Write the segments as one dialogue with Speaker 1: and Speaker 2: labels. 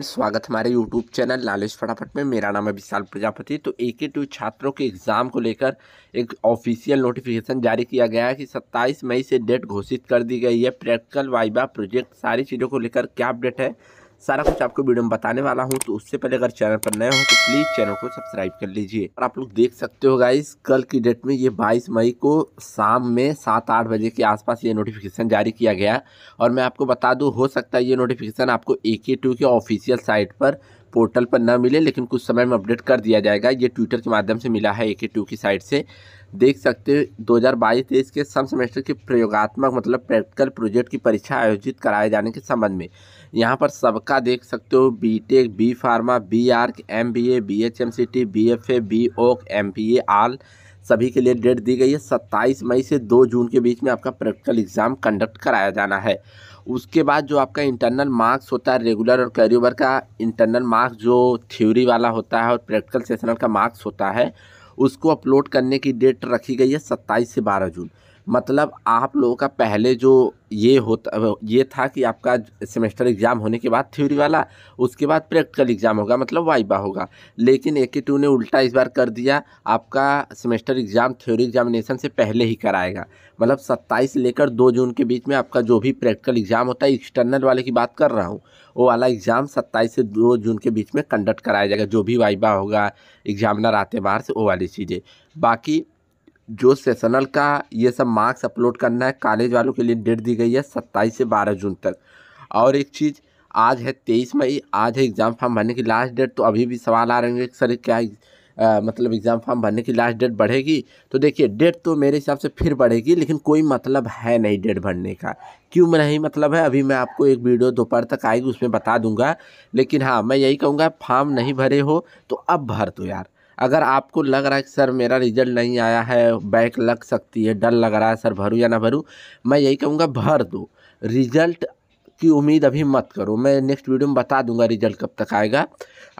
Speaker 1: स्वागत हमारे YouTube channel लालेश फटाफट में मेरा नाम है विशाल प्रजापति तो ए के टू छात्रों के एग्ज़ाम को लेकर एक ऑफिशियल नोटिफिकेशन जारी किया गया है कि 27 मई से डेट घोषित कर दी गई है प्रैक्टिकल वाइबा प्रोजेक्ट सारी चीज़ों को लेकर क्या अपडेट है सारा कुछ आपको वीडियो में बताने वाला हूँ तो उससे पहले अगर चैनल पर नए हो तो प्लीज़ चैनल को सब्सक्राइब कर लीजिए और आप लोग देख सकते हो गाइस कल की डेट में ये बाईस मई को शाम में सात आठ बजे के आसपास ये नोटिफिकेशन जारी किया गया और मैं आपको बता दूँ हो सकता है ये नोटिफिकेशन आपको ए के टू के ऑफिशियल साइट पर पोर्टल पर न मिले लेकिन कुछ समय में अपडेट कर दिया जाएगा ये ट्विटर के माध्यम से मिला है ए के की साइट से देख सकते हो दो हज़ार बाईस तेईस के सम सेमेस्टर के प्रयोगात्मक मतलब प्रैक्टिकल प्रोजेक्ट की परीक्षा आयोजित कराए जाने के संबंध में यहाँ पर सबका देख सकते हो B tech B pharma B arch M B A B H M C T B F A B ओक एम बी ए आल सभी के लिए डेट दी गई है सत्ताईस मई से दो जून के बीच में आपका प्रैक्टिकल एग्जाम कंडक्ट कराया जाना है उसके बाद जो आपका इंटरनल मार्क्स होता है रेगुलर और कैरी ओवर का इंटरनल मार्क्स जो थ्योरी वाला होता है और प्रैक्टिकल सेशनल का मार्क्स होता है उसको अपलोड करने की डेट रखी गई है सत्ताईस से बारह जून मतलब आप लोगों का पहले जो ये होता ये था कि आपका सेमेस्टर एग्ज़ाम होने के बाद थ्योरी वाला उसके बाद प्रैक्टिकल एग्ज़ाम होगा मतलब वाइबा होगा लेकिन ए के टू ने उल्टा इस बार कर दिया आपका सेमेस्टर एग्ज़ाम थ्योरी एग्जामिनेशन से पहले ही कराएगा मतलब सत्ताईस लेकर दो जून के बीच में आपका जो भी प्रैक्टिकल एग्ज़ाम होता है एक्सटर्नल वाले की बात कर रहा हूँ वो वाला एग्ज़ाम सत्ताईस से दो जून के बीच में कंडक्ट कराया जाएगा जो भी वाइबा होगा एग्ज़ामिनर आते बाहर से वो वाली चीज़ें बाकी जो सेशनल का ये सब मार्क्स अपलोड करना है कॉलेज वालों के लिए डेट दी गई है सत्ताईस से बारह जून तक और एक चीज़ आज है तेईस मई आज है एग्ज़ाम फॉर्म भरने की लास्ट डेट तो अभी भी सवाल आ रहे होंगे सर क्या आ, मतलब एग्ज़ाम फॉर्म भरने की लास्ट डेट बढ़ेगी तो देखिए डेट तो मेरे हिसाब से फिर बढ़ेगी लेकिन कोई मतलब है नहीं डेट भरने का क्यों नहीं मतलब है अभी मैं आपको एक वीडियो दोपहर तक आएगी उसमें बता दूंगा लेकिन हाँ मैं यही कहूँगा फॉर्म नहीं भरे हो तो अब भर दो यार अगर आपको लग रहा है कि सर मेरा रिजल्ट नहीं आया है बैक लग सकती है डर लग रहा है सर भरूँ या ना भरूँ मैं यही कहूँगा भर दो रिजल्ट की उम्मीद अभी मत करो मैं नेक्स्ट वीडियो में बता दूंगा रिजल्ट कब तक आएगा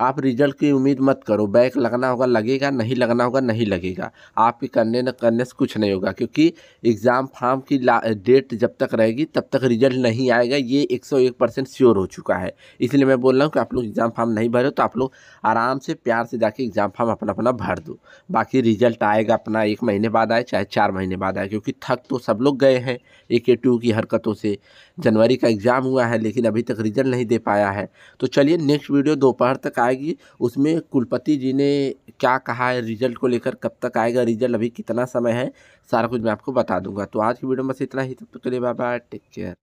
Speaker 1: आप रिजल्ट की उम्मीद मत करो बैक लगना होगा लगेगा नहीं लगना होगा नहीं लगेगा आपके करने न करने से कुछ नहीं होगा क्योंकि एग्ज़ाम फार्म की डेट जब तक रहेगी तब तक रिजल्ट नहीं आएगा ये एक सौ एक परसेंट श्योर हो चुका है इसलिए मैं बोल रहा हूँ कि आप लोग एग्ज़ाम फार्म नहीं भरे तो आप लोग आराम से प्यार से जाके एग्ज़ाम फार्म अपना अपना भर दो बाकी रिजल्ट आएगा अपना एक महीने बाद आए चाहे चार महीने बाद आए क्योंकि थक तो सब लोग गए हैं ए के की हरकतों से जनवरी का एग्ज़ाम हुआ है लेकिन अभी तक रिजल्ट नहीं दे पाया है तो चलिए नेक्स्ट वीडियो दोपहर तक आएगी उसमें कुलपति जी ने क्या कहा है रिजल्ट को लेकर कब तक आएगा रिजल्ट अभी कितना समय है सारा कुछ मैं आपको बता दूंगा तो आज की वीडियो में बस इतना ही तब तक के लिए बाय बाय टेक केयर